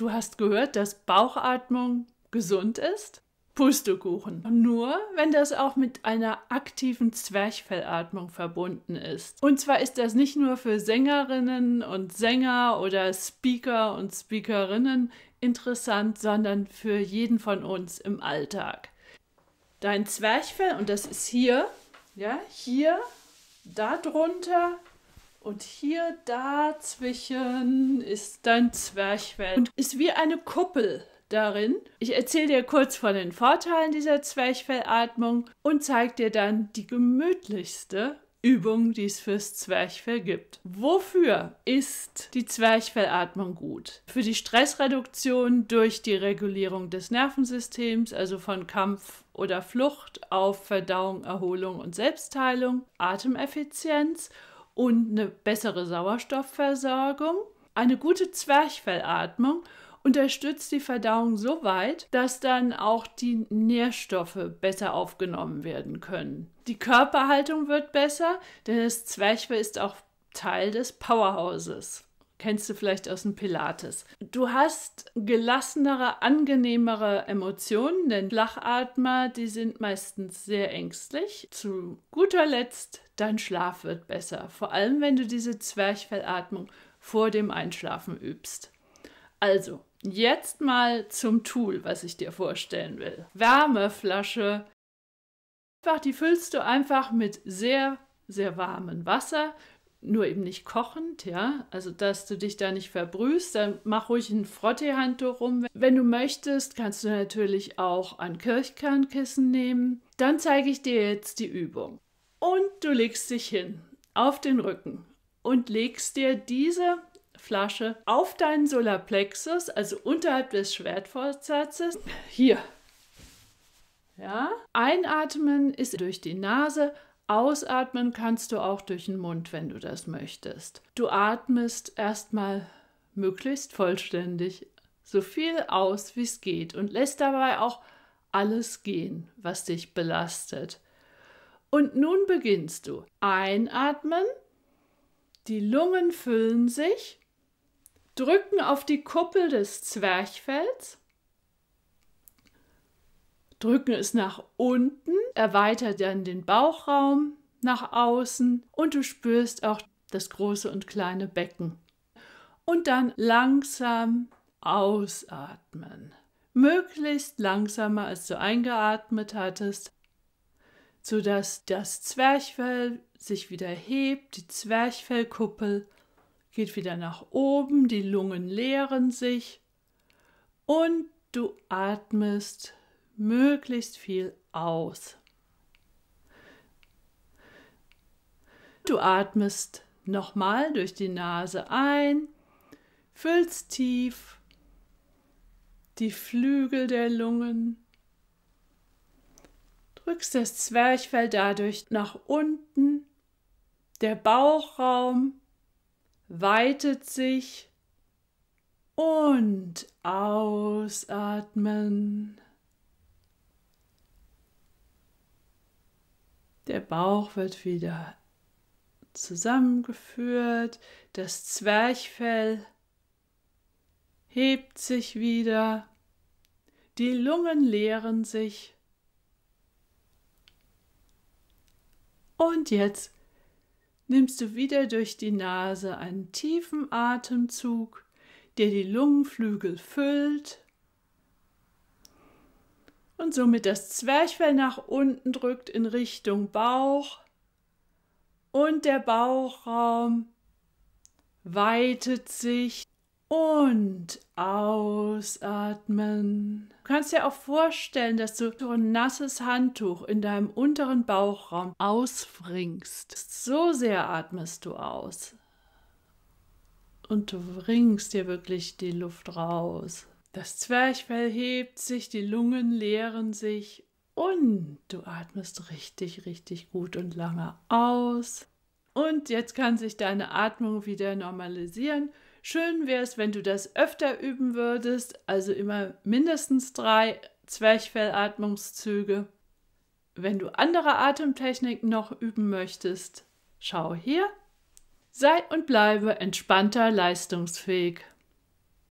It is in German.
du hast gehört, dass Bauchatmung gesund ist? Pustekuchen. Nur, wenn das auch mit einer aktiven Zwerchfellatmung verbunden ist. Und zwar ist das nicht nur für Sängerinnen und Sänger oder Speaker und Speakerinnen interessant, sondern für jeden von uns im Alltag. Dein Zwerchfell, und das ist hier, ja, hier, darunter und hier dazwischen ist dein Zwerchfell und ist wie eine Kuppel darin. Ich erzähle dir kurz von den Vorteilen dieser Zwerchfellatmung und zeige dir dann die gemütlichste Übung, die es fürs Zwerchfell gibt. Wofür ist die Zwerchfellatmung gut? Für die Stressreduktion durch die Regulierung des Nervensystems, also von Kampf oder Flucht auf Verdauung, Erholung und Selbstheilung, Atemeffizienz und eine bessere Sauerstoffversorgung. Eine gute Zwerchfellatmung unterstützt die Verdauung so weit, dass dann auch die Nährstoffe besser aufgenommen werden können. Die Körperhaltung wird besser, denn das Zwerchfell ist auch Teil des Powerhouses. Kennst du vielleicht aus dem Pilates. Du hast gelassenere, angenehmere Emotionen, denn Flachatmer, die sind meistens sehr ängstlich. Zu guter Letzt dein Schlaf wird besser, vor allem wenn du diese Zwerchfellatmung vor dem Einschlafen übst. Also, jetzt mal zum Tool, was ich dir vorstellen will. Wärmeflasche. die füllst du einfach mit sehr, sehr warmem Wasser, nur eben nicht kochend, ja, also dass du dich da nicht verbrühst, dann mach ruhig ein Frotteehandtuch rum. Wenn du möchtest, kannst du natürlich auch ein Kirchkernkissen nehmen. Dann zeige ich dir jetzt die Übung. Und du legst dich hin auf den Rücken und legst dir diese Flasche auf deinen Solarplexus, also unterhalb des Schwertfortsatzes. Hier. Ja? Einatmen ist durch die Nase, ausatmen kannst du auch durch den Mund, wenn du das möchtest. Du atmest erstmal möglichst vollständig so viel aus, wie es geht und lässt dabei auch alles gehen, was dich belastet. Und nun beginnst du. Einatmen, die Lungen füllen sich, drücken auf die Kuppel des Zwerchfells, drücken es nach unten, erweitert dann den Bauchraum nach außen und du spürst auch das große und kleine Becken. Und dann langsam ausatmen. Möglichst langsamer, als du eingeatmet hattest, sodass das Zwerchfell sich wieder hebt, die Zwerchfellkuppel geht wieder nach oben, die Lungen leeren sich und du atmest möglichst viel aus. Du atmest nochmal durch die Nase ein, füllst tief die Flügel der Lungen rückst das Zwerchfell dadurch nach unten, der Bauchraum weitet sich und ausatmen. Der Bauch wird wieder zusammengeführt, das Zwerchfell hebt sich wieder, die Lungen leeren sich Und jetzt nimmst du wieder durch die Nase einen tiefen Atemzug, der die Lungenflügel füllt und somit das Zwerchfell nach unten drückt in Richtung Bauch und der Bauchraum weitet sich und ausatmen. Du kannst dir auch vorstellen, dass du so ein nasses Handtuch in deinem unteren Bauchraum ausfringst. So sehr atmest du aus. Und du bringst dir wirklich die Luft raus. Das Zwerchfell hebt sich, die Lungen leeren sich und du atmest richtig, richtig gut und lange aus. Und jetzt kann sich deine Atmung wieder normalisieren Schön wäre es, wenn du das öfter üben würdest, also immer mindestens drei Zwerchfellatmungszüge. Wenn du andere Atemtechniken noch üben möchtest, schau hier. Sei und bleibe entspannter leistungsfähig.